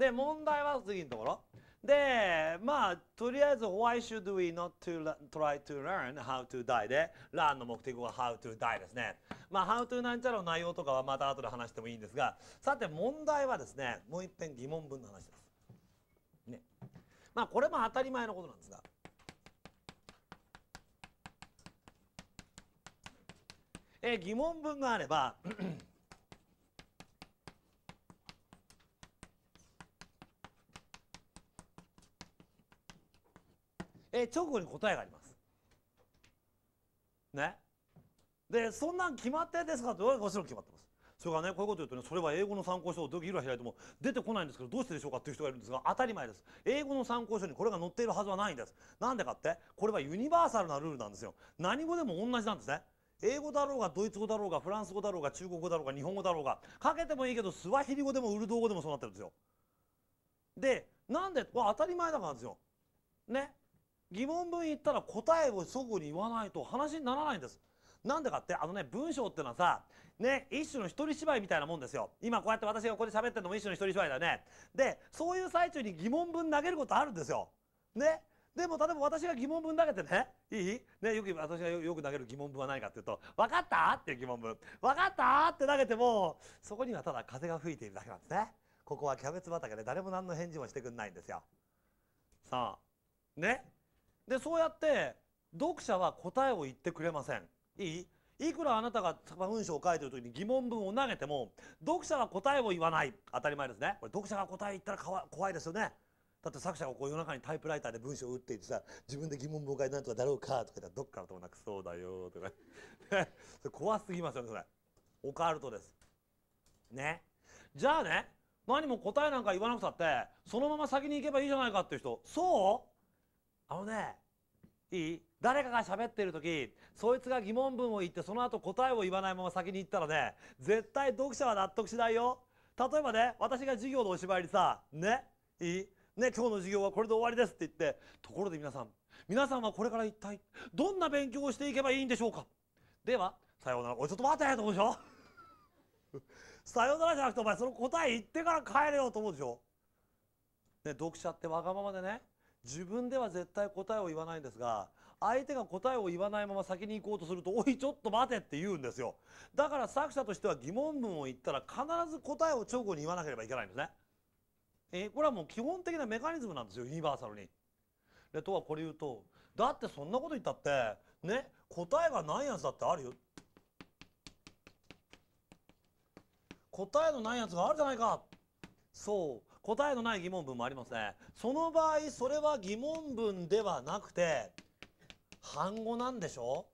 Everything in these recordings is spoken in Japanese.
で、問題は次のところ。で、まあ、とりあえず、Why should we not to try to learn how to die で、learn の目的は how to die ですね。まあ、how to なんちゃらの内容とかはまた後で話してもいいんですが、さて問題はですね、もう一遍疑問文の話です。ね。まあ、これも当たり前のことなんですが、疑問文があればえー、直後に答えがあります。ね。でそんなん決まってですかってもちろん決まってます。それがねこういうこと言うとねそれは英語の参考書をドキドキ開いても出てこないんですけどどうしてでしょうかっていう人がいるんですが当たり前です英語の参考書にこれが載っているはずはないんですなんでかってこれはユニバーサルなルールなんですよ何語でも同じなんですね英語だろうがドイツ語だろうがフランス語だろうが中国語だろうが日本語だろうがかけてもいいけどスワヒリ語でもウルド語でもそうなってるんですよでなんでこれ当たり前だからなんですよね疑問文言ったら答えを即に言わないと話にならないんです。なんでかってあのね文章ってのはさね一種の一人芝居みたいなもんですよ今こうやって私がここで喋ってるのも一種の一人芝居だよねでそういう最中に疑問文投げることあるんですよねでも例えば私が疑問文投げてねいいねよく私がよく投げる疑問文は何かっていうと「分かった?」っていう疑問文「分かった?」って投げてもそこにはただ風が吹いているだけなんですねここはキャベツ畑で誰も何の返事もしてくんないんですよさあねでそうやって読者は答えを言ってくれませんいいいくらあなたが文章を書いてる時に疑問文を投げても読者は答えを言わない当たり前ですねこれ読者が答え言ったら怖いですよねだって作者がこう夜中にタイプライターで文章を打っていてさ自分で疑問文を書いて何とかだろうかとか言ったらどっからともなくそうだよとか それ怖すぎますよねそれオカルトですねじゃあね何も答えなんか言わなくたってそのまま先に行けばいいじゃないかっていう人そうあのねいい誰かが喋ってる時そいつが疑問文を言ってその後答えを言わないまま先に言ったらね絶対読者は納得しないよ例えばね私が授業のお芝居にさねいいね今日の授業はこれで終わりですって言ってところで皆さん皆さんはこれから一体どんな勉強をしていけばいいんでしょうかではさようならおいちょっと待てと思うでしょ さようならじゃなくてお前その答え言ってから帰れよと思うでしょ、ね、読者ってわがままでね自分では絶対答えを言わないんですが相手が答えを言わないまま先に行こうとすると「おいちょっと待て」って言うんですよだから作者としては疑問文を言ったら必ず答えを直後に言わなければいけないんですね。えー、これはもう基本的なメカニズムなんですよユニバーサルに。でとはこれ言うとだってそんなこと言ったってね答えがないやつだってあるよ。答えのないやつがあるじゃないかそう答えのない疑問文もありますねその場合それは疑問文ではなくて反語なんでしょ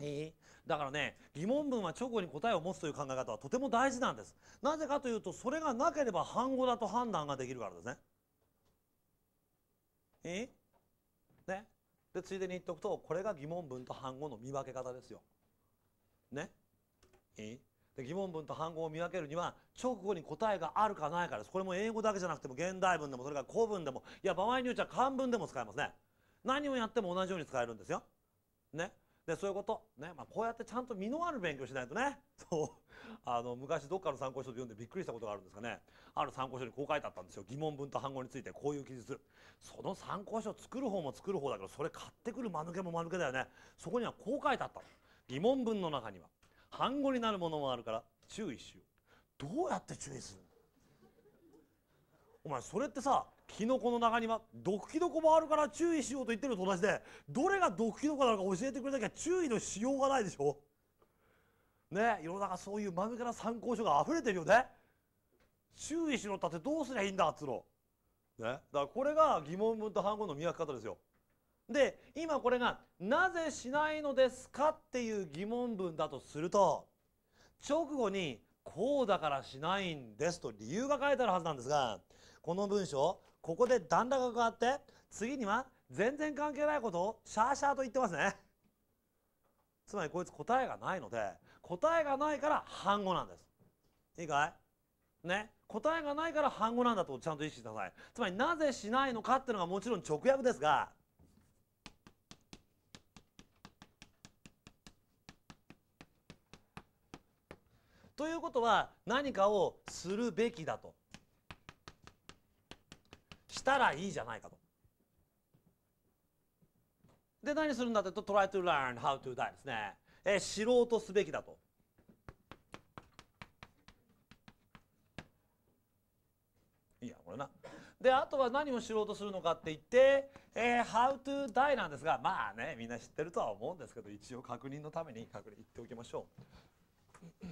いいだからね疑問文は直後に答えを持つという考え方はとても大事なんですなぜかというとそれがなければ反語だと判断ができるからですねいいねでついでに言っておくとこれが疑問文と反語の見分け方ですよねいいで疑問文と反語を見分けるには直後に答えがあるかないかですこれも英語だけじゃなくても現代文でもそれから古文でもいや場合によっては漢文でも使えますね何をやっても同じように使えるんですよねでそういうことね、まあ、こうやってちゃんと身のある勉強しないとね そうあの昔どっかの参考書で読んでびっくりしたことがあるんですがねある参考書にこう書いてあったんですよ疑問文と反語についてこういう記述その参考書作る方も作る方だけどそれ買ってくる間抜けも間抜けだよねそこにはこう書いてあった疑問文の中には単語になるものもあるから注意しようどうやって注意するお前それってさキノコの中には毒キノコもあるから注意しようと言ってるのと同じでどれが毒キノコなのか教えてくれなきゃ注意のしようがないでしょね世の中そういう真ぬけな参考書が溢れてるよね注意しろったってどうすりゃいいんだっつうの、ね、だからこれが疑問文と反語の見分け方ですよで今これが「なぜしないのですか?」っていう疑問文だとすると直後に「こうだからしないんです」と理由が書いてあるはずなんですがこの文章ここで段落があって次には全然関係ないことをシャーシャーと言ってますね。つまりこいつ答えがないので答えがないから反語なんです。いいかいね答えがないから反語なんだとちゃんと意識してください。つまりなぜしないのかっていうのがもちろん直訳ですがということは何かをするべきだとしたらいいじゃないかと。で何するんだってと try to learn how to die ですね、えー、知ろうとすべきだと。いいやこれな。であとは何を知ろうとするのかって言って、えー、How to die なんですがまあねみんな知ってるとは思うんですけど一応確認のために確認言っておきましょう。